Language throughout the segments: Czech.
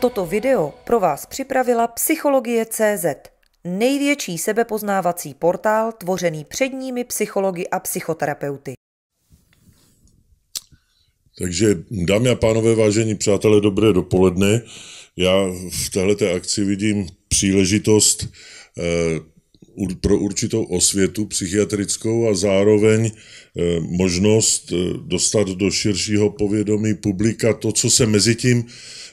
Toto video pro vás připravila Psychologie.cz, největší sebepoznávací portál tvořený předními psychologi a psychoterapeuty. Takže dámy a pánové, vážení přátelé, dobré dopoledne. Já v této akci vidím příležitost eh, pro určitou osvětu psychiatrickou a zároveň eh, možnost eh, dostat do širšího povědomí publika to, co se mezi tím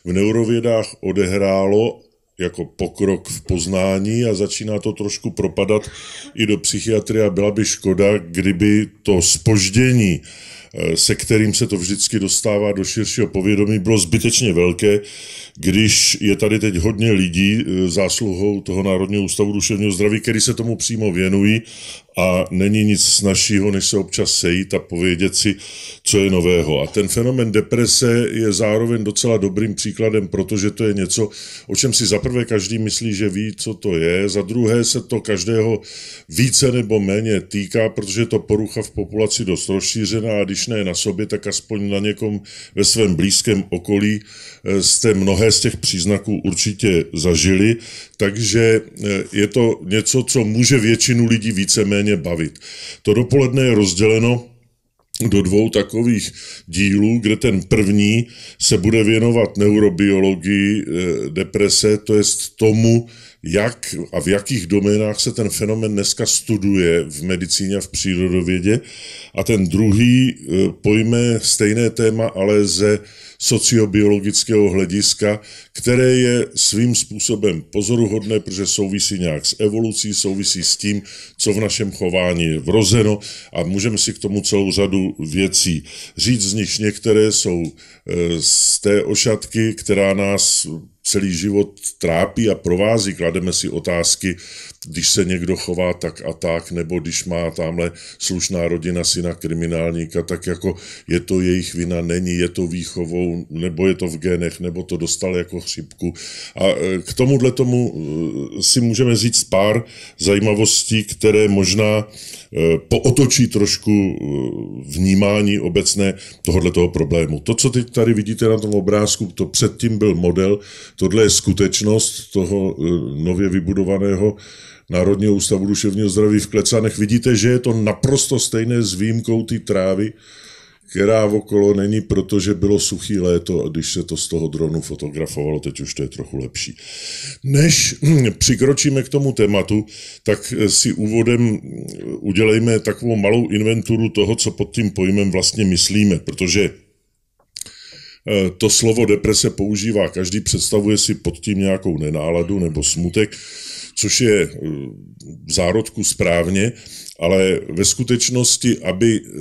v neurovědách odehrálo jako pokrok v poznání a začíná to trošku propadat i do psychiatrie a byla by škoda, kdyby to spoždění, eh, se kterým se to vždycky dostává do širšího povědomí, bylo zbytečně velké, když je tady teď hodně lidí eh, zásluhou toho Národního ústavu duševního zdraví, který se tomu přímo věnují a není nic snažšího, než se občas sejít a povědět si, co je nového. A ten fenomen deprese je zároveň docela dobrým příkladem, protože to je něco, o čem si zaprvé každý myslí, že ví, co to je, za druhé se to každého více nebo méně týká, protože je to porucha v populaci dost rozšířená a když ne na sobě, tak aspoň na někom ve svém blízkém okolí eh, jste mnohé z těch příznaků určitě zažili, takže eh, je to něco, co může většinu lidí víceméně méně bavit. To dopoledne je rozděleno do dvou takových dílů, kde ten první se bude věnovat neurobiologii eh, deprese, to jest tomu, jak a v jakých doménách se ten fenomen dneska studuje v medicíně a v přírodovědě. A ten druhý e, pojme stejné téma, ale ze sociobiologického hlediska, které je svým způsobem pozoruhodné, protože souvisí nějak s evolucí, souvisí s tím, co v našem chování je vrozeno a můžeme si k tomu celou řadu věcí říct, z nich některé jsou e, z té ošatky, která nás celý život trápí a provází. Klademe si otázky, když se někdo chová tak a tak, nebo když má tamhle slušná rodina syna kriminálníka, tak jako je to jejich vina, není, je to výchovou, nebo je to v genech, nebo to dostal jako chřipku. A e, k tomuhle tomu e, si můžeme říct pár zajímavostí, které možná e, pootočí trošku vnímání obecné tohoto problému. To, co teď tady vidíte na tom obrázku, to předtím byl model, Tohle je skutečnost toho eh, nově vybudovaného Národního ústavu duševního zdraví v Klecanech. Vidíte, že je to naprosto stejné s výjimkou té trávy, která okolo není, protože bylo suchý léto a když se to z toho dronu fotografovalo, teď už to je trochu lepší. Než hm, přikročíme k tomu tématu, tak eh, si úvodem eh, udělejme takovou malou inventuru toho, co pod tím pojmem vlastně myslíme, protože Eh, to slovo deprese používá každý, představuje si pod tím nějakou nenáladu nebo smutek, což je eh, v zárodku správně, ale ve skutečnosti, aby eh,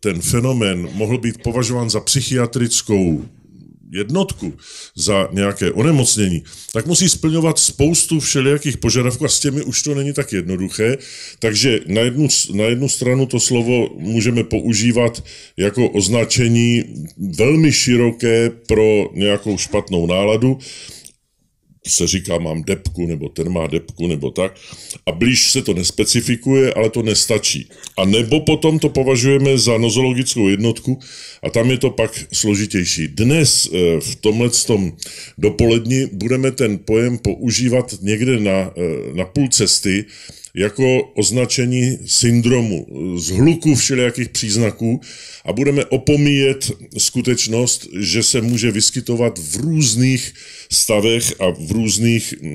ten fenomén mohl být považován za psychiatrickou jednotku za nějaké onemocnění, tak musí splňovat spoustu všelijakých požadavků a s těmi už to není tak jednoduché. Takže na jednu, na jednu stranu to slovo můžeme používat jako označení velmi široké pro nějakou špatnou náladu, se říká mám depku, nebo ten má depku, nebo tak. A blíž se to nespecifikuje, ale to nestačí. A nebo potom to považujeme za nozologickou jednotku a tam je to pak složitější. Dnes eh, v tomhle dopoledni budeme ten pojem používat někde na, eh, na půl cesty, jako označení syndromu, z hluku všelijakých příznaků a budeme opomíjet skutečnost, že se může vyskytovat v různých stavech a v různých e,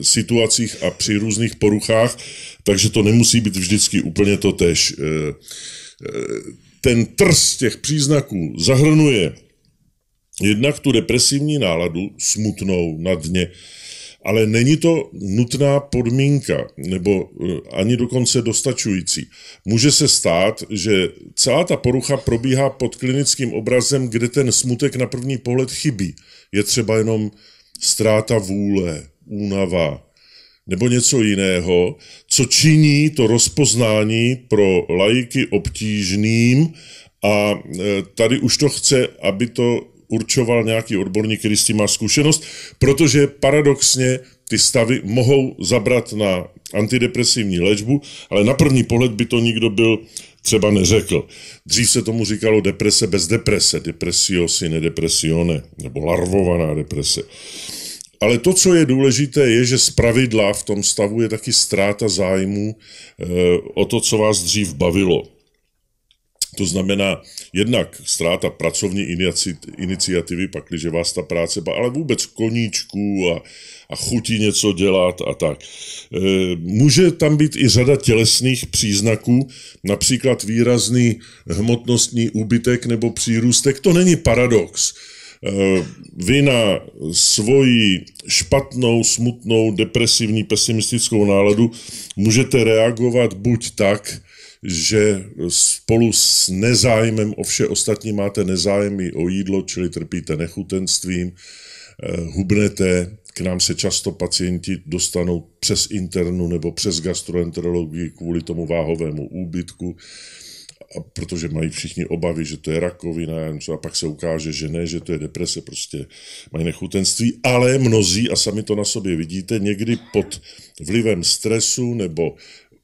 situacích a při různých poruchách, takže to nemusí být vždycky úplně to tež. E, e ten trs těch příznaků zahrnuje jednak tu depresivní náladu, smutnou na dně, ale není to nutná podmínka nebo eh, ani dokonce dostačující. Může se stát, že celá ta porucha probíhá pod klinickým obrazem, kde ten smutek na první pohled chybí. Je třeba jenom ztráta vůle, únava nebo něco jiného, co činí to rozpoznání pro lajky obtížným a eh, tady už to chce, aby to určoval nějaký odborník, který s tím má zkušenost, protože paradoxně ty stavy mohou zabrat na antidepresivní léčbu, ale na první pohled by to nikdo byl třeba neřekl. Dřív se tomu říkalo deprese bez deprese, depresio sine depresione, nebo larvovaná deprese. Ale to, co je důležité, je, že z pravidla v tom stavu je taky ztráta zájmu e, eh, o to, co vás dřív bavilo. To znamená jednak ztráta pracovní iniciativy, pakliže vás ta práce, ale vůbec koníčků a, a chutí něco dělat a tak. E, může tam být i řada tělesných příznaků, například výrazný hmotnostní úbytek nebo přírůstek. To není paradox e, vy na svoji špatnou, smutnou, depresivní, pesimistickou náladu můžete reagovat buď tak, že spolu s nezájmem o vše ostatní máte nezájmy o jídlo, čili trpíte nechutenstvím, eh, hubnete, k nám se často pacienti dostanou přes internu nebo přes gastroenterologii kvůli tomu váhovému úbytku, protože mají všichni obavy, že to je rakovina a pak se ukáže, že ne, že to je deprese, prostě mají nechutenství, ale mnozí, a sami to na sobě vidíte, někdy pod vlivem stresu nebo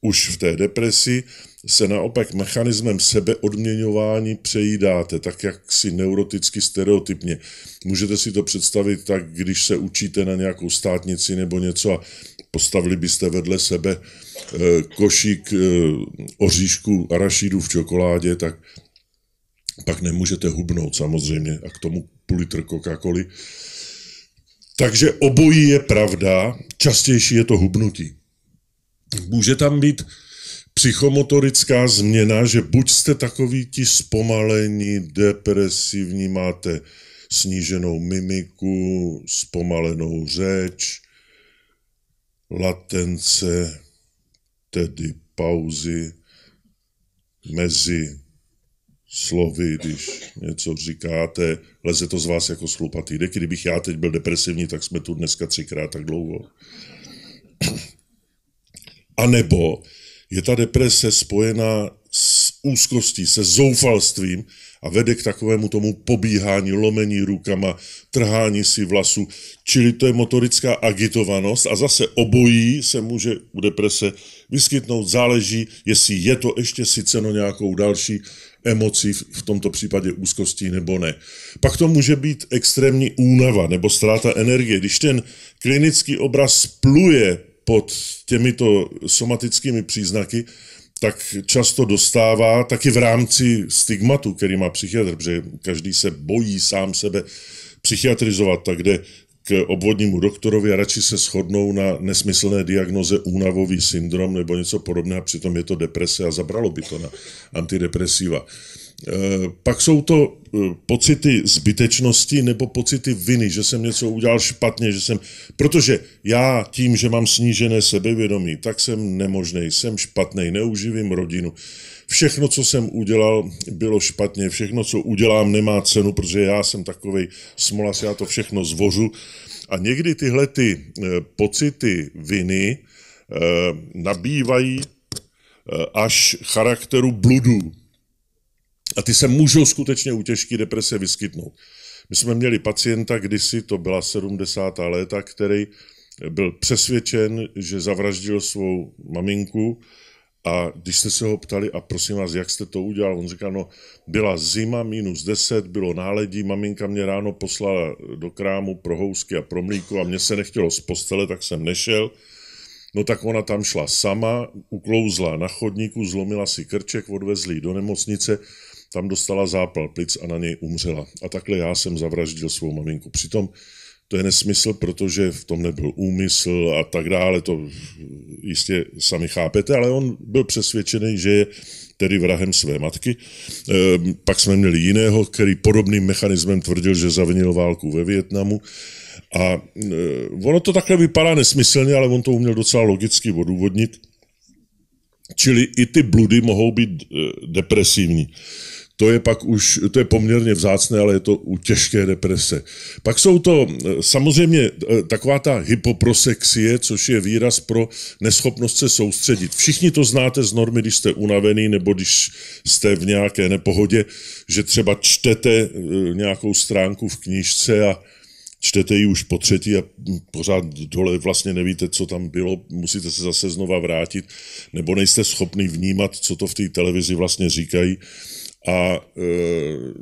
už v té depresi se naopak mechanismem sebeodměňování přejídáte, tak jak si neuroticky stereotypně. Můžete si to představit tak, když se učíte na nějakou státnici nebo něco a postavili byste vedle sebe e, košík e, oříšku arašídu v čokoládě, tak pak nemůžete hubnout samozřejmě a k tomu půl litr coca -Coli. Takže obojí je pravda, častější je to hubnutí. Může tam být psychomotorická změna, že buď jste takový ti zpomalení, depresivní, máte sníženou mimiku, zpomalenou řeč, latence, tedy pauzy mezi slovy, když něco říkáte, leze to z vás jako slupatý dek. Kdybych já teď byl depresivní, tak jsme tu dneska třikrát tak dlouho. A nebo je ta deprese spojená s úzkostí, se zoufalstvím a vede k takovému tomu pobíhání, lomení rukama, trhání si vlasu, čili to je motorická agitovanost a zase obojí se může u deprese vyskytnout, záleží, jestli je to ještě no nějakou další emoci v tomto případě úzkostí nebo ne. Pak to může být extrémní únava nebo ztráta energie. Když ten klinický obraz pluje pod těmito somatickými příznaky, tak často dostává taky v rámci stigmatu, který má psychiatr, protože každý se bojí sám sebe psychiatrizovat, tak jde k obvodnímu doktorovi a radši se shodnou na nesmyslné diagnoze únavový syndrom nebo něco podobného, přitom je to deprese a zabralo by to na antidepresiva. Eh, pak jsou to eh, pocity zbytečnosti nebo pocity viny, že jsem něco udělal špatně, že jsem, protože já tím, že mám snížené sebevědomí, tak jsem nemožný, jsem špatný, neuživím rodinu. Všechno, co jsem udělal, bylo špatně, všechno, co udělám, nemá cenu, protože já jsem takovej smolas, já to všechno zvořu. A někdy tyhle ty eh, pocity viny nabývají až charakteru bludů, a ty se můžou skutečně u těžké deprese vyskytnout. My jsme měli pacienta kdysi, to byla 70. léta, který byl přesvědčen, že zavraždil svou maminku a když jste se ho ptali, a prosím vás, jak jste to udělal, on říkal, no byla zima, minus 10, bylo náledí, maminka mě ráno poslala do krámu pro housky a pro mlíko a mě se nechtělo z postele, tak jsem nešel. No tak ona tam šla sama, uklouzla na chodníku, zlomila si krček, odvezli do nemocnice, tam dostala zápal plic a na něj umřela. A takhle já jsem zavraždil svou maminku. Přitom to je nesmysl, protože v tom nebyl úmysl a tak dále, to jistě sami chápete, ale on byl přesvědčený, že je tedy vrahem své matky. E, pak jsme měli jiného, který podobným mechanismem tvrdil, že zavinil válku ve Větnamu. A e, ono to takhle vypadá nesmyslně, ale on to uměl docela logicky odůvodnit. Čili i ty bludy mohou být eh, depresivní. To je pak už, to je poměrně vzácné, ale je to u těžké deprese. Pak jsou to eh, samozřejmě eh, taková ta hypoprosexie, což je výraz pro neschopnost se soustředit. Všichni to znáte z normy, když jste unavený nebo když jste v nějaké nepohodě, že třeba čtete nějakou stránku v knížce a čtete ji už po třetí a pořád dole vlastně nevíte, co tam bylo, musíte se zase znova vrátit, nebo nejste schopni vnímat, co to v té televizi vlastně říkají. A, eh,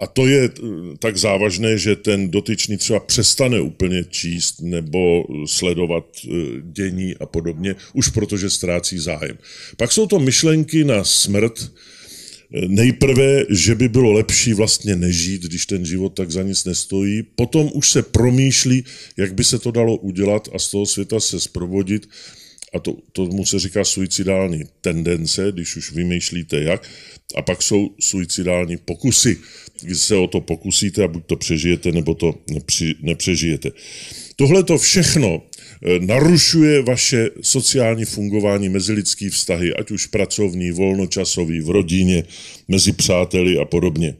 a to je eh, tak závažné, že ten dotyčný třeba přestane úplně číst nebo sledovat eh, dění a podobně, už protože ztrácí zájem. Pak jsou to myšlenky na smrt, nejprve, že by bylo lepší vlastně nežít, když ten život tak za nic nestojí. Potom už se promýšlí, jak by se to dalo udělat a z toho světa se sprovodit. A to, tomu se říká suicidální tendence, když už vymýšlíte jak. A pak jsou suicidální pokusy, když se o to pokusíte a buď to přežijete, nebo to nepři, nepřežijete. Tohle to všechno eh, narušuje vaše sociální fungování mezilidský vztahy, ať už pracovní, volnočasový, v rodině, mezi přáteli a podobně.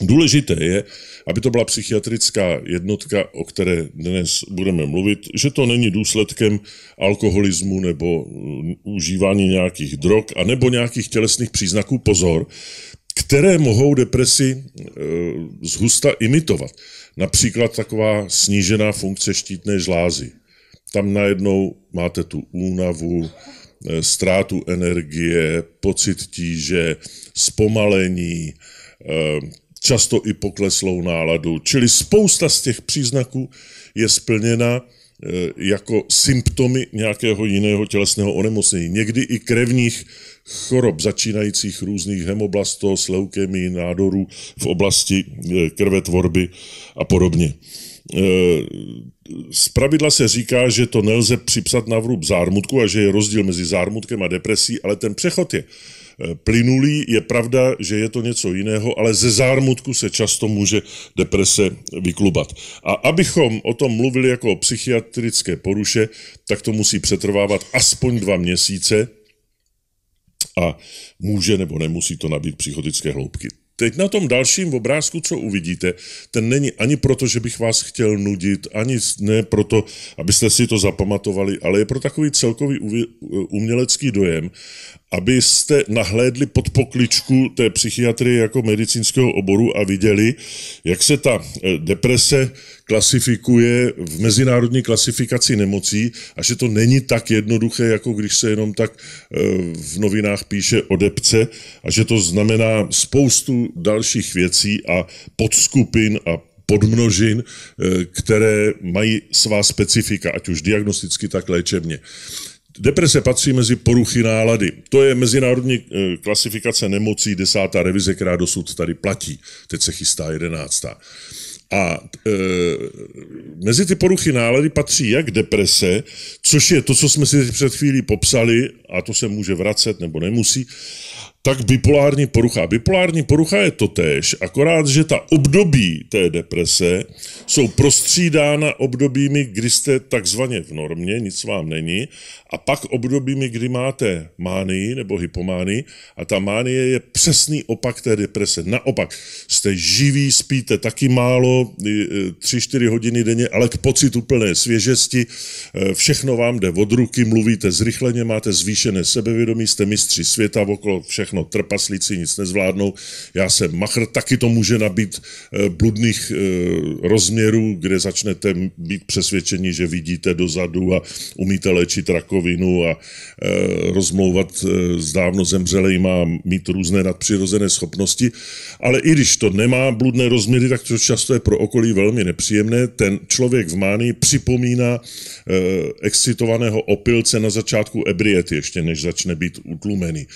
Důležité je, aby to byla psychiatrická jednotka, o které dnes budeme mluvit, že to není důsledkem alkoholismu nebo eh, užívání nějakých drog a nebo nějakých tělesných příznaků, pozor, které mohou depresi eh, zhusta imitovat. Například taková snížená funkce štítné žlázy. Tam najednou máte tu únavu, e, ztrátu energie, pocit tíže, zpomalení, e, často i pokleslou náladu. Čili spousta z těch příznaků je splněna e, jako symptomy nějakého jiného tělesného onemocnění, někdy i krevních chorob začínajících různých hemoblastos, leukemii, nádorů v oblasti e, krvetvorby a podobně. E, pravidla se říká, že to nelze připsat na vrub zármutku a že je rozdíl mezi zármutkem a depresí, ale ten přechod je e, plynulý. Je pravda, že je to něco jiného, ale ze zármutku se často může deprese vyklubat. A abychom o tom mluvili jako o psychiatrické poruše, tak to musí přetrvávat aspoň dva měsíce, a může nebo nemusí to nabít psychotické hloubky. Teď na tom dalším obrázku, co uvidíte, ten není ani proto, že bych vás chtěl nudit, ani ne proto, abyste si to zapamatovali, ale je pro takový celkový umělecký dojem abyste nahlédli pod pokličku té psychiatrie jako medicínského oboru a viděli, jak se ta eh, deprese klasifikuje v mezinárodní klasifikaci nemocí a že to není tak jednoduché, jako když se jenom tak eh, v novinách píše o depce a že to znamená spoustu dalších věcí a podskupin a podmnožin, eh, které mají svá specifika, ať už diagnosticky, tak léčebně. Deprese patří mezi poruchy nálady. To je mezinárodní eh, klasifikace nemocí, desátá revize, která dosud tady platí. Teď se chystá jedenáctá. A e, mezi ty poruchy nálady patří jak deprese, což je to, co jsme si před chvílí popsali, a to se může vracet nebo nemusí, tak bipolární porucha. Bipolární porucha je to tež, akorát, že ta období té deprese jsou prostřídána obdobími, kdy jste takzvaně v normě, nic vám není, a pak obdobími, kdy máte mánii nebo hypománii a ta mánie je přesný opak té deprese. Naopak, jste živí, spíte taky málo, 3-4 e, hodiny denně, ale k pocitu plné svěžesti, e, všechno vám jde od ruky, mluvíte zrychleně, máte zvýšené sebevědomí, jste mistři světa okolo všechno všechno, trpaslíci nic nezvládnou, já jsem machr, taky to může nabít eh, bludných eh, rozměrů, kde začnete být přesvědčeni, že vidíte dozadu a umíte léčit rakovinu a eh, rozmlouvat s dávno zemřelejma, mít různé nadpřirozené schopnosti, ale i když to nemá bludné rozměry, tak to často je pro okolí velmi nepříjemné. Ten člověk v mánii připomíná excitovaného opilce na začátku ebriety, ještě než začne být utlumený.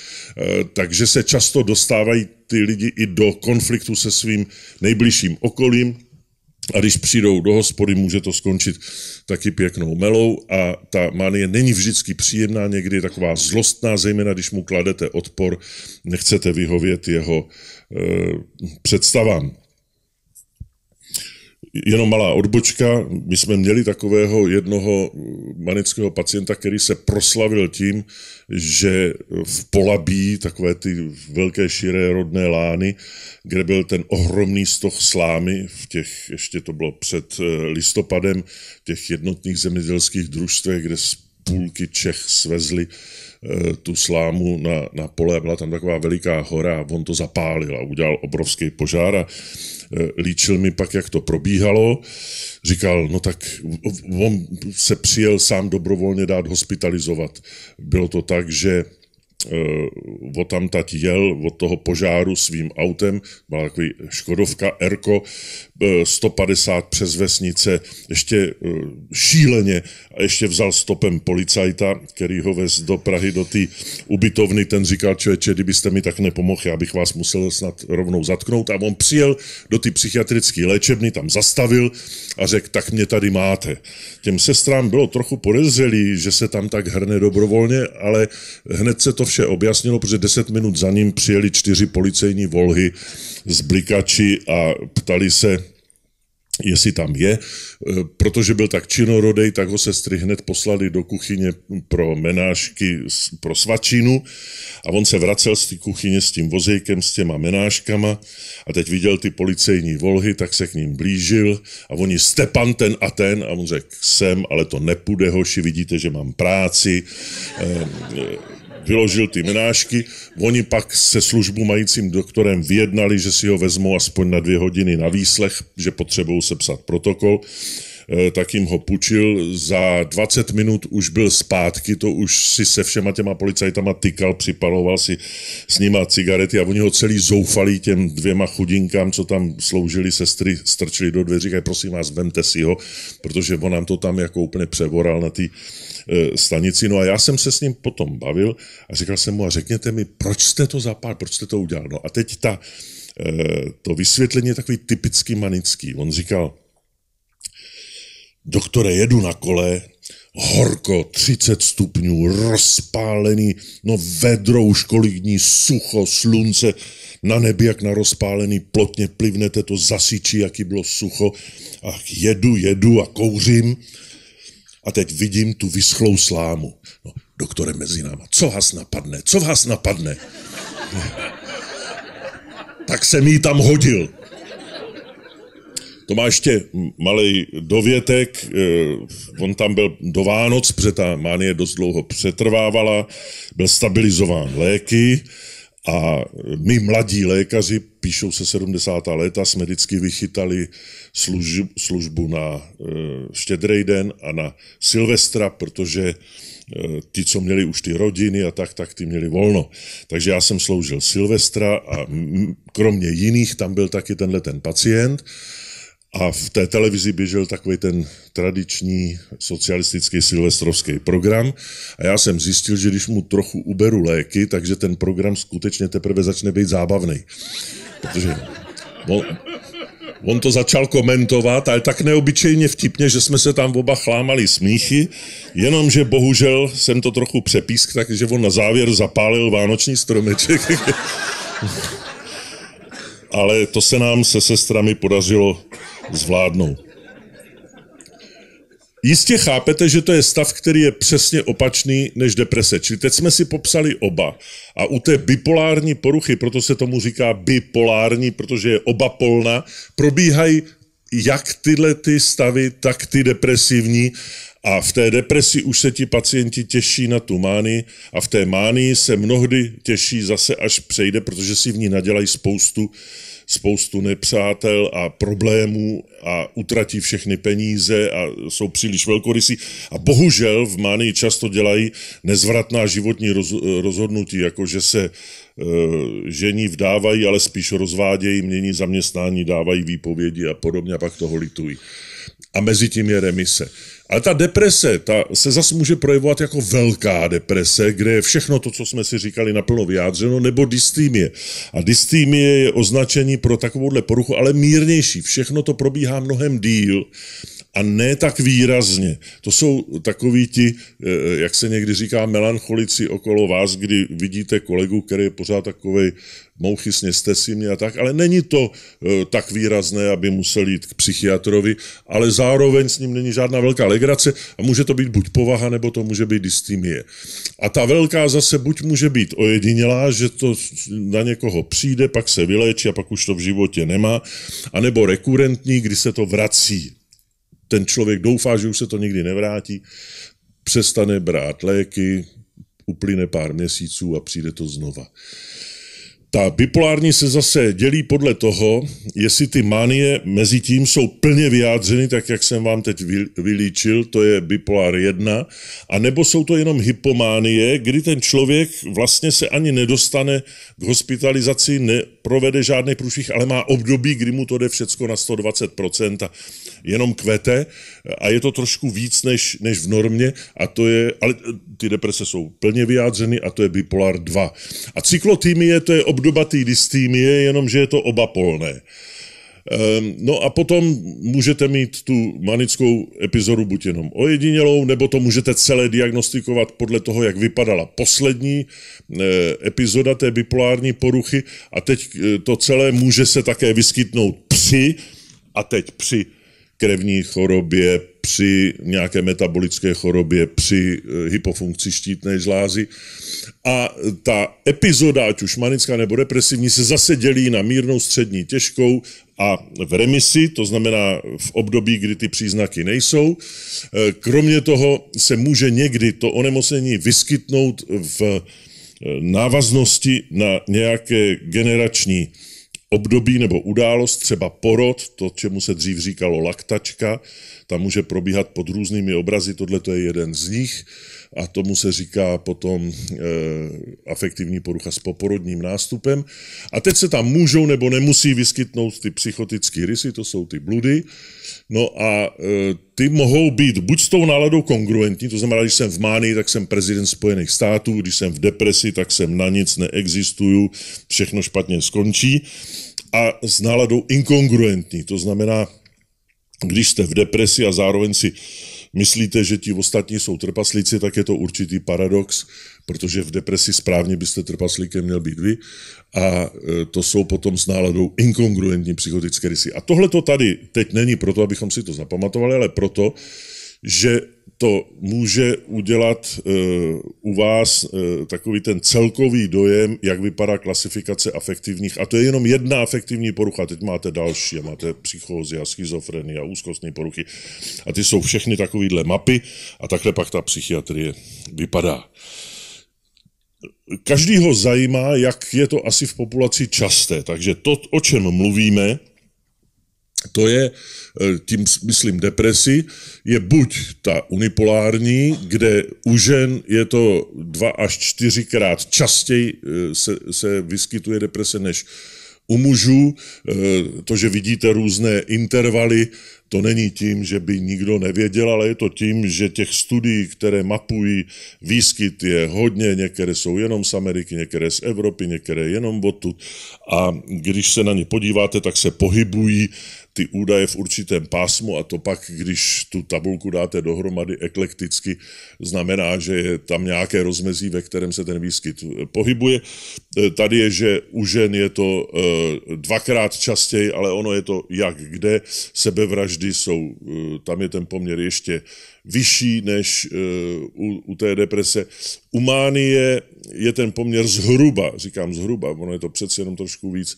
Tak takže se často dostávají ty lidi i do konfliktu se svým nejbližším okolím a když přijdou do hospody, může to skončit taky pěknou melou a ta manie není vždycky příjemná, někdy je taková zlostná, zejména když mu kladete odpor, nechcete vyhovět jeho e, představám jenom malá odbočka, my jsme měli takového jednoho eh, manického pacienta, který se proslavil tím, že eh, v Polabí, takové ty velké širé rodné lány, kde byl ten ohromný stoch slámy, v těch, ještě to bylo před eh, listopadem, těch jednotných zemědělských družstvech, kde z půlky Čech svezli tu slámu na, na pole, byla tam taková veliká hora a on to zapálil a udělal obrovský požár a Eh, líčil mi pak, jak to probíhalo. Říkal, no tak on se přijel sám dobrovolně dát hospitalizovat. Bylo to tak, že Eh, o tam tať jel od toho požáru svým autem, byla takový Škodovka Erko 150 eh, přes vesnice, ještě eh, šíleně a ještě vzal stopem policajta, který ho vez do Prahy do té ubytovny, ten říkal, člověče, kdybyste mi tak nepomohli, já bych vás musel snad rovnou zatknout a on přijel do té psychiatrické léčebny, tam zastavil a řekl, tak mě tady máte. Těm sestrám bylo trochu podezřelý, že se tam tak hrne dobrovolně, ale hned se to vše objasnilo, protože 10 minut za ním přijeli čtyři policejní volhy z blikači a ptali se, jestli tam je. E, protože byl tak činorodej, tak ho se hned poslali do kuchyně pro menášky, pro svačinu a on se vracel z té kuchyně s tím vozejkem, s těma menáškama a teď viděl ty policejní volhy, tak se k ním blížil a oni Stepan ten a ten a on řekl, jsem, ale to nepůjde hoši, vidíte, že mám práci. E, e, vyložil ty minášky. Oni pak se službu majícím doktorem vyjednali, že si ho vezmou aspoň na dvě hodiny na výslech, že potřebují sepsat protokol eh, tak jim ho pučil. Za 20 minut už byl zpátky, to už si se všema těma policajtama tykal, připaloval si s nima cigarety a oni ho celý zoufalí těm dvěma chudinkám, co tam sloužili sestry, strčili do dveří, a prosím vás, vemte si ho, protože on nám to tam jako úplně převoral na ty Eh, stanici. No a já jsem se s ním potom bavil a říkal jsem mu, a řekněte mi, proč jste to zapál, proč jste to udělal. No a teď ta, eh, to vysvětlení je takový typicky manický. On říkal, doktore, jedu na kole, horko, 30 stupňů, rozpálený, no vedro už kolik dní, sucho, slunce, na nebi jak na rozpálený, plotně plivnete to zasičí, jaký bylo sucho, a jedu, jedu a kouřím a teď vidím tu vyschlou slámu. No, doktore mezi náma, co vás napadne, co vás napadne? tak jsem jí tam hodil. To má ještě malý dovětek, eh, on tam byl do Vánoc, protože ta mánie dost dlouho přetrvávala, byl stabilizován léky, a my mladí lékaři, píšou se 70. léta, jsme vždycky vychytali službu, službu na e, štědrý den a na Silvestra, protože e, ti, co měli už ty rodiny a tak, tak ty měli volno. Takže já jsem sloužil Silvestra a kromě jiných tam byl taky tenhle ten pacient. A v té televizi běžel takový ten tradiční socialistický silvestrovský program a já jsem zjistil, že když mu trochu uberu léky, takže ten program skutečně teprve začne být zábavný. Protože on, on to začal komentovat, ale tak neobyčejně vtipně, že jsme se tam oba chlámali smíchy, jenomže bohužel jsem to trochu přepísk, takže on na závěr zapálil vánoční stromeček. ale to se nám se sestrami podařilo zvládnout. Jistě chápete, že to je stav, který je přesně opačný než deprese. Čili teď jsme si popsali oba. A u té bipolární poruchy, proto se tomu říká bipolární, protože je oba polna, probíhají jak tyhle ty stavy, tak ty depresivní a v té depresi už se ti pacienti těší na tu mány a v té mánii se mnohdy těší zase, až přejde, protože si v ní nadělají spoustu, spoustu nepřátel a problémů a utratí všechny peníze a jsou příliš velkorysí. A bohužel v mánii často dělají nezvratná životní roz, rozhodnutí, jako že se eh, žení vdávají, ale spíš rozvádějí, mění zaměstnání, dávají výpovědi a podobně a pak toho litují. A mezi tím je remise. Ale ta deprese, ta se zase může projevovat jako velká deprese, kde je všechno to, co jsme si říkali, naplno vyjádřeno, nebo dystýmie. A dystýmie je označení pro takovouhle poruchu, ale mírnější. Všechno to probíhá mnohem díl a ne tak výrazně. To jsou takoví ti, eh, jak se někdy říká, melancholici okolo vás, kdy vidíte kolegu, který je pořád takovej mouchy sněste si mě a tak, ale není to e, tak výrazné, aby musel jít k psychiatrovi, ale zároveň s ním není žádná velká legrace a může to být buď povaha, nebo to může být dystymie. A ta velká zase buď může být ojedinělá, že to na někoho přijde, pak se vyléčí a pak už to v životě nemá, anebo rekurentní, kdy se to vrací. Ten člověk doufá, že už se to nikdy nevrátí, přestane brát léky, uplyne pár měsíců a přijde to znova. Ta bipolární se zase dělí podle toho, jestli ty manie mezi tím jsou plně vyjádřeny, tak jak jsem vám teď vylíčil, to je bipolár 1, a nebo jsou to jenom hypománie, kdy ten člověk vlastně se ani nedostane k hospitalizaci, neprovede žádný průšvih, ale má období, kdy mu to jde všecko na 120% a jenom kvete a je to trošku víc než, než v normě a to je, ale eh, ty deprese jsou plně vyjádřeny a to je bipolar 2. A cyklotýmie to je té dystýmie, jenomže je to oba polné ehm, No a potom můžete mít tu manickou epizodu buď jenom ojedinělou, nebo to můžete celé diagnostikovat podle toho, jak vypadala poslední eh, epizoda té bipolární poruchy a teď eh, to celé může se také vyskytnout při, a teď při krevní chorobě, při nějaké metabolické chorobě, při eh, hypofunkci štítné žlázy. A ta epizoda, ať už manická nebo depresivní, se zase dělí na mírnou, střední, těžkou a v remisi, to znamená v období, kdy ty příznaky nejsou. Eh, kromě toho se může někdy to onemocnění vyskytnout v eh, návaznosti na nějaké generační období nebo událost, třeba porod, to, čemu se dřív říkalo laktačka, tam může probíhat pod různými obrazy, tohle to je jeden z nich a tomu se říká potom e, afektivní porucha s poporodním nástupem. A teď se tam můžou nebo nemusí vyskytnout ty psychotické rysy, to jsou ty bludy. No a e, ty mohou být buď s tou náladou kongruentní, to znamená, když jsem v mánii, tak jsem prezident Spojených států, když jsem v depresi, tak jsem na nic, neexistuju, všechno špatně skončí. A s náladou inkongruentní, to znamená, když jste v depresi a zároveň si myslíte, že ti ostatní jsou trpaslíci, tak je to určitý paradox, protože v depresi správně byste trpaslíkem měl být vy. A e, to jsou potom s náladou inkongruentní psychotické rysy. A tohle to tady teď není proto, abychom si to zapamatovali, ale proto, že to může udělat eh, u vás eh, takový ten celkový dojem, jak vypadá klasifikace afektivních. A to je jenom jedna afektivní porucha. Teď máte další, a máte psychózy a schizofrenii a úzkostní poruchy. A ty jsou všechny takovýhle mapy a takhle pak ta psychiatrie vypadá. Každýho zajímá, jak je to asi v populaci časté. Takže to, o čem mluvíme, to je, eh, tím myslím depresi, je buď ta unipolární, kde u žen je to dva až čtyřikrát častěji eh, se, se vyskytuje deprese než u mužů. Eh, to, že vidíte různé intervaly, to není tím, že by nikdo nevěděl, ale je to tím, že těch studií, které mapují výskyt, je hodně. Některé jsou jenom z Ameriky, některé z Evropy, některé jenom odtud. A když se na ně podíváte, tak se pohybují ty údaje v určitém pásmu a to pak, když tu tabulku dáte dohromady eklekticky, znamená, že je tam nějaké rozmezí, ve kterém se ten výskyt eh, pohybuje. Eh, tady je, že u žen je to eh, dvakrát častěji, ale ono je to jak kde. Sebevraždy jsou, tam je ten poměr ještě vyšší než u, u té deprese. U mánie je ten poměr zhruba, říkám zhruba, ono je to přeci jenom trošku víc,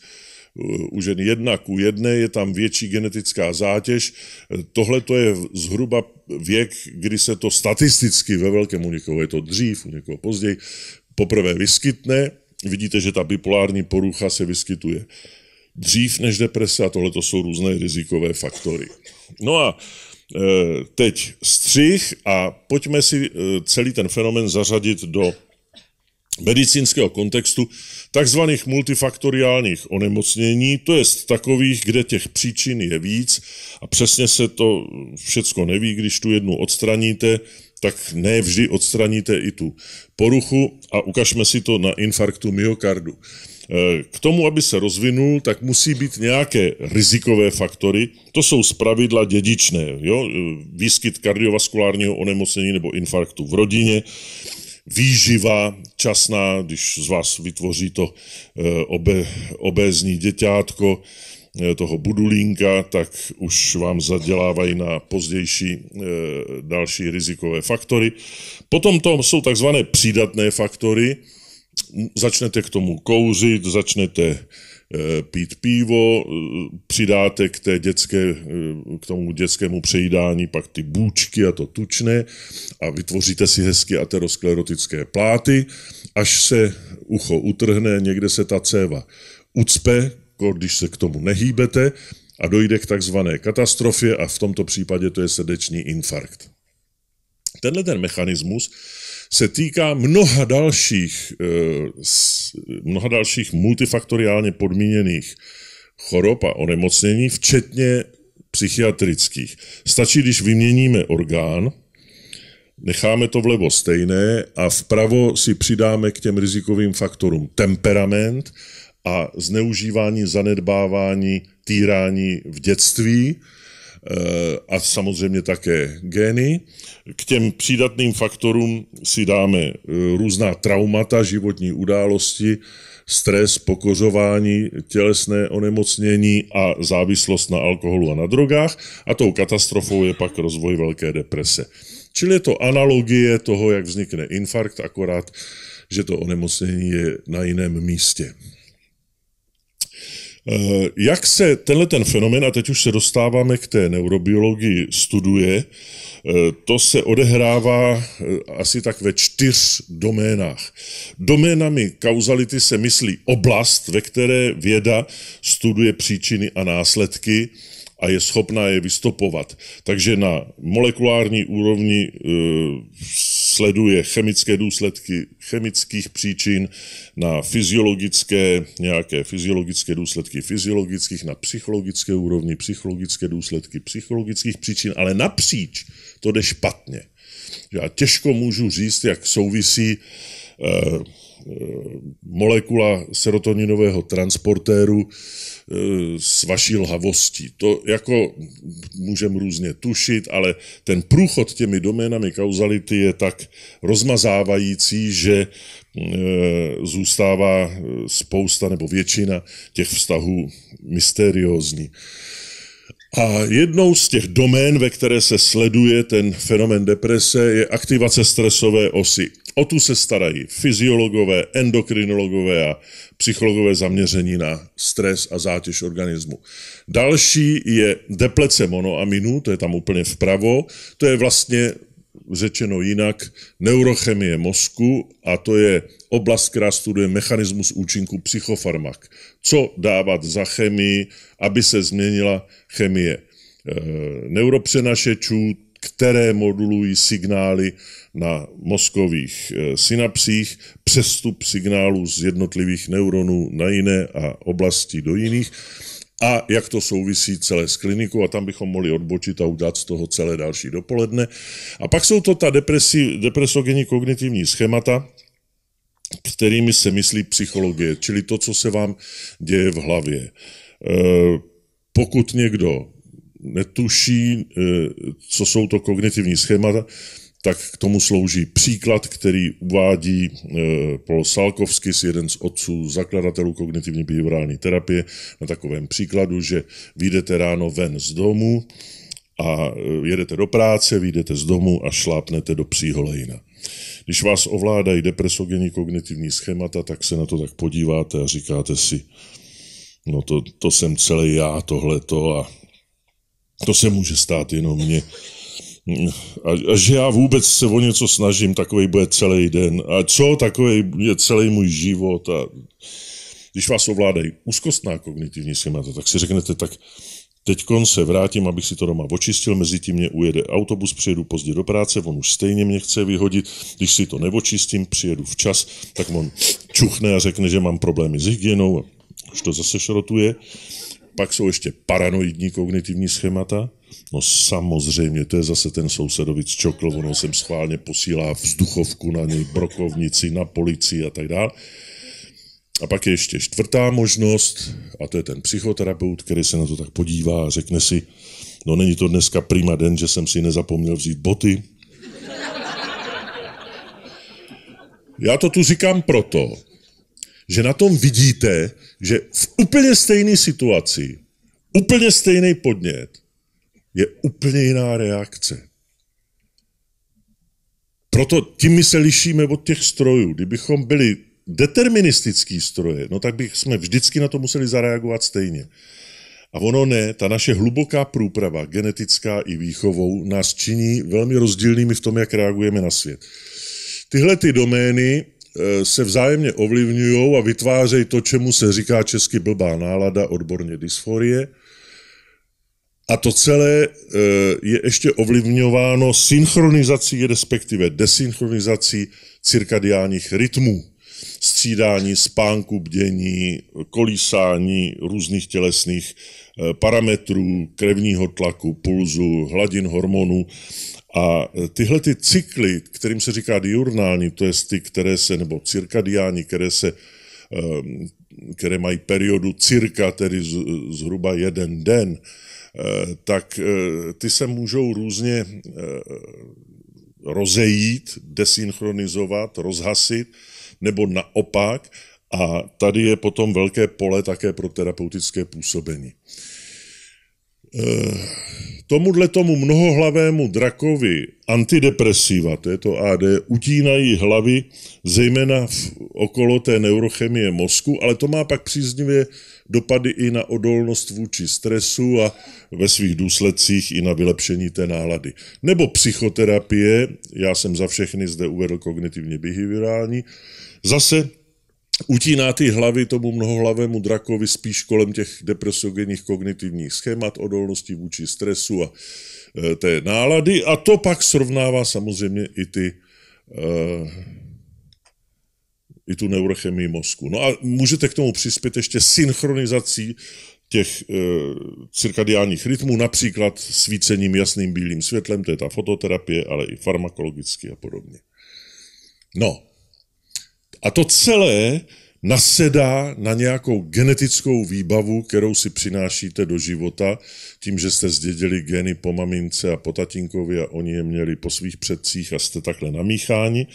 Eh, u žen jedna ku jedné, je tam větší genetická zátěž. Eh, tohle to je zhruba věk, kdy se to statisticky ve velkém u někoho je to dřív, u někoho později, poprvé vyskytne. Vidíte, že ta bipolární porucha se vyskytuje dřív než deprese a tohle to jsou různé rizikové faktory. No a eh, teď střih a pojďme si celý ten fenomen zařadit do medicínského kontextu takzvaných multifaktoriálních onemocnění, to je takových, kde těch příčin je víc a přesně se to všecko neví, když tu jednu odstraníte, tak ne vždy odstraníte i tu poruchu a ukažme si to na infarktu myokardu. E, k tomu, aby se rozvinul, tak musí být nějaké rizikové faktory. To jsou zpravidla dědičné. Jo? E, výskyt kardiovaskulárního onemocnění nebo infarktu v rodině, výživa, časná, když z vás vytvoří to eh, obe, obézní děťátko, eh, toho budulínka, tak už vám zadělávají na pozdější eh, další rizikové faktory. Potom to jsou takzvané přídatné faktory. Začnete k tomu kouřit, začnete Eh, pít pivo, eh, přidáte k, té dětské, eh, k tomu dětskému přejídání pak ty bůčky a to tučné a vytvoříte si hezky aterosklerotické pláty, až se ucho utrhne, někde se ta céva ucpe, když se k tomu nehýbete a dojde k takzvané katastrofě a v tomto případě to je srdeční infarkt. Tenhle ten mechanismus se týká mnoha dalších, eh, mnoha dalších multifaktoriálně podmíněných chorob a onemocnění, včetně psychiatrických. Stačí, když vyměníme orgán, necháme to vlevo stejné a vpravo si přidáme k těm rizikovým faktorům temperament a zneužívání, zanedbávání, týrání v dětství, Eh, a samozřejmě také gény. K těm přídatným faktorům si dáme eh, různá traumata, životní události, stres, pokořování, tělesné onemocnění a závislost na alkoholu a na drogách. A tou katastrofou je pak rozvoj velké deprese. Čili je to analogie toho, jak vznikne infarkt, akorát, že to onemocnění je na jiném místě. Eh, jak se tenhle ten fenomen, a teď už se dostáváme k té neurobiologii, studuje, eh, to se odehrává eh, asi tak ve čtyř doménách. Doménami kauzality se myslí oblast, ve které věda studuje příčiny a následky, a je schopná je vystopovat. Takže na molekulární úrovni sleduje chemické důsledky chemických příčin, na fyziologické, nějaké fyziologické důsledky fyziologických, na psychologické úrovni, psychologické důsledky psychologických příčin, ale napříč to jde špatně. Já těžko můžu říct, jak souvisí eh, Eh, molekula serotoninového transportéru eh, s vaší lhavostí. To jako můžeme různě tušit, ale ten průchod těmi doménami kauzality je tak rozmazávající, že eh, zůstává spousta nebo většina těch vztahů mysteriózní. A jednou z těch domén, ve které se sleduje ten fenomen deprese, je aktivace stresové osy. O tu se starají fyziologové, endokrinologové a psychologové zaměření na stres a zátěž organismu. Další je deplece monoaminu, to je tam úplně vpravo, to je vlastně řečeno jinak, neurochemie mozku a to je oblast, která studuje mechanismus účinku psychofarmak. Co dávat za chemii, aby se změnila chemie eh, neuropřenašečů, které modulují signály na mozkových eh, synapsích, přestup signálů z jednotlivých neuronů na jiné a oblasti do jiných a jak to souvisí celé s klinikou a tam bychom mohli odbočit a udělat z toho celé další dopoledne. A pak jsou to ta depresi, depresogenní kognitivní schémata, kterými se myslí psychologie, čili to, co se vám děje v hlavě. E, pokud někdo netuší, eh, co jsou to kognitivní schémata, tak k tomu slouží příklad, který uvádí eh, Paul Salkovsky, jeden z otců zakladatelů kognitivní behaviorální terapie, na takovém příkladu, že vyjdete ráno ven z domu a eh, jedete do práce, vyjdete z domu a šlápnete do psího lejna. Když vás ovládají depresogenní kognitivní schémata, tak se na to tak podíváte a říkáte si, no to, to jsem celý já, tohleto a to se může stát jenom mě. A, a že já vůbec se o něco snažím, takový bude celý den. A co, takový je celý můj život. A když vás ovládají úzkostná kognitivní schémata, tak si řeknete, tak teď se vrátím, abych si to doma očistil, mezi tím mě ujede autobus, přijedu pozdě do práce, on už stejně mě chce vyhodit, když si to neočistím, přijedu včas, tak on čuchne a řekne, že mám problémy s hygienou, už to zase šrotuje. Pak jsou ještě paranoidní kognitivní schémata. No samozřejmě, to je zase ten sousedovic čokl, ono sem schválně posílá vzduchovku na něj, brokovnici, na policii a tak dále. A pak je ještě čtvrtá možnost, a to je ten psychoterapeut, který se na to tak podívá a řekne si, no není to dneska prima den, že jsem si nezapomněl vzít boty. Já to tu říkám proto, že na tom vidíte, že v úplně stejné situaci, úplně stejný podnět, je úplně jiná reakce. Proto tím my se lišíme od těch strojů. Kdybychom byli deterministický stroje, no tak bych jsme vždycky na to museli zareagovat stejně. A ono ne, ta naše hluboká průprava, genetická i výchovou, nás činí velmi rozdílnými v tom, jak reagujeme na svět. Tyhle ty domény Eh, se vzájemně ovlivňují a vytvářejí to, čemu se říká česky blbá nálada, odborně dysforie. A to celé eh, je ještě ovlivňováno synchronizací, respektive desynchronizací cirkadiálních rytmů. Střídání spánku, bdění, kolísání různých tělesných eh, parametrů, krevního tlaku, pulzu, hladin hormonů a e, tyhle ty cykly, kterým se říká diurnální, to je ty, které se, nebo cirkadiální, které se e, které mají periodu cirka, tedy zhruba jeden den, e, tak ty se můžou různě rozejít, desynchronizovat, rozhasit, nebo naopak. A tady je potom velké pole také pro terapeutické působení. Eh, tomuhle tomu mnohohlavému drakovi antidepresiva, to je to AD, utínají hlavy zejména v, okolo té neurochemie mozku, ale to má pak příznivě dopady i na odolnost vůči stresu a ve svých důsledcích i na vylepšení té nálady. Nebo psychoterapie, já jsem za všechny zde uvedl kognitivně behaviorální, zase utíná ty hlavy tomu mnohohlavému drakovi spíš kolem těch depresogenních kognitivních schémat, odolnosti vůči stresu a e, té nálady a to pak srovnává samozřejmě i ty e, i tu neurochemii mozku. No a můžete k tomu přispět ještě synchronizací těch e, cirkadiálních rytmů, například svícením jasným bílým světlem, to je ta fototerapie, ale i farmakologicky a podobně. No, a to celé nasedá na nějakou genetickou výbavu, kterou si přinášíte do života, tím, že jste zdědili geny po mamince a po tatínkovi a oni je měli po svých předcích a jste takhle namícháni.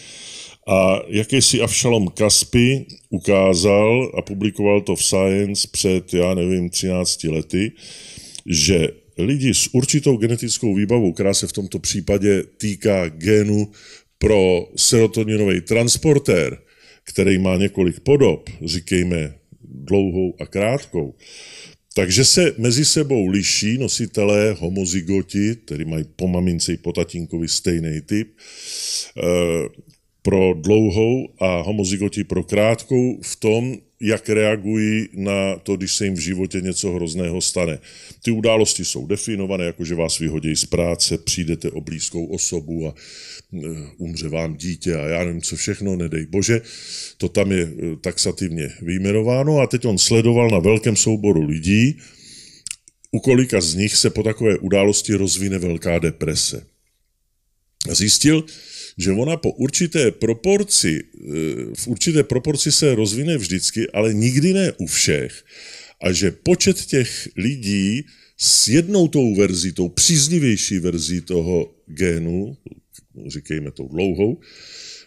A jakýsi Avšalom Kaspi ukázal a publikoval to v Science před, já nevím, 13 lety, že lidi s určitou genetickou výbavou, která se v tomto případě týká genu pro serotoninový transportér, který má několik podob, říkejme dlouhou a krátkou, takže se mezi sebou liší nositelé homozygoti, tedy mají po mamince i po tatínkovi stejný typ, eh, pro dlouhou a homozygoti pro krátkou v tom, jak reagují na to, když se jim v životě něco hrozného stane. Ty události jsou definované, jako že vás vyhodí z práce, přijdete o blízkou osobu a Eh, umře vám dítě a já nevím co všechno, nedej bože, to tam je eh, taxativně vyjmenováno a teď on sledoval na velkém souboru lidí, u kolika z nich se po takové události rozvine velká deprese. A zjistil, že ona po určité proporci, eh, v určité proporci se rozvine vždycky, ale nikdy ne u všech. A že počet těch lidí s jednou tou verzí, tou příznivější verzí toho genu říkejme tou dlouhou,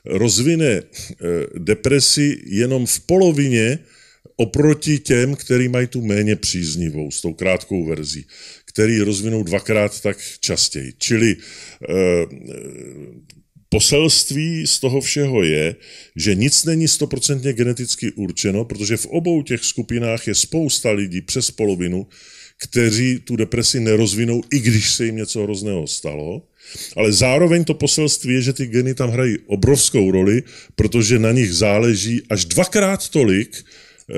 rozvine eh, depresi jenom v polovině oproti těm, který mají tu méně příznivou, s tou krátkou verzí, který rozvinou dvakrát tak častěji. Čili eh, Poselství z toho všeho je, že nic není stoprocentně geneticky určeno, protože v obou těch skupinách je spousta lidí přes polovinu, kteří tu depresi nerozvinou, i když se jim něco hrozného stalo ale zároveň to poselství je, že ty geny tam hrají obrovskou roli, protože na nich záleží až dvakrát tolik eh,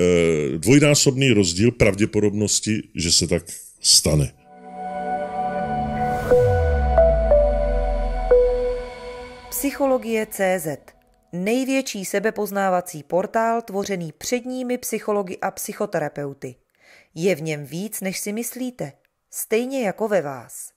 dvojnásobný rozdíl pravděpodobnosti, že se tak stane. Psychologie CZ Největší sebepoznávací portál tvořený předními psychologi a psychoterapeuty. Je v něm víc, než si myslíte, stejně jako ve vás.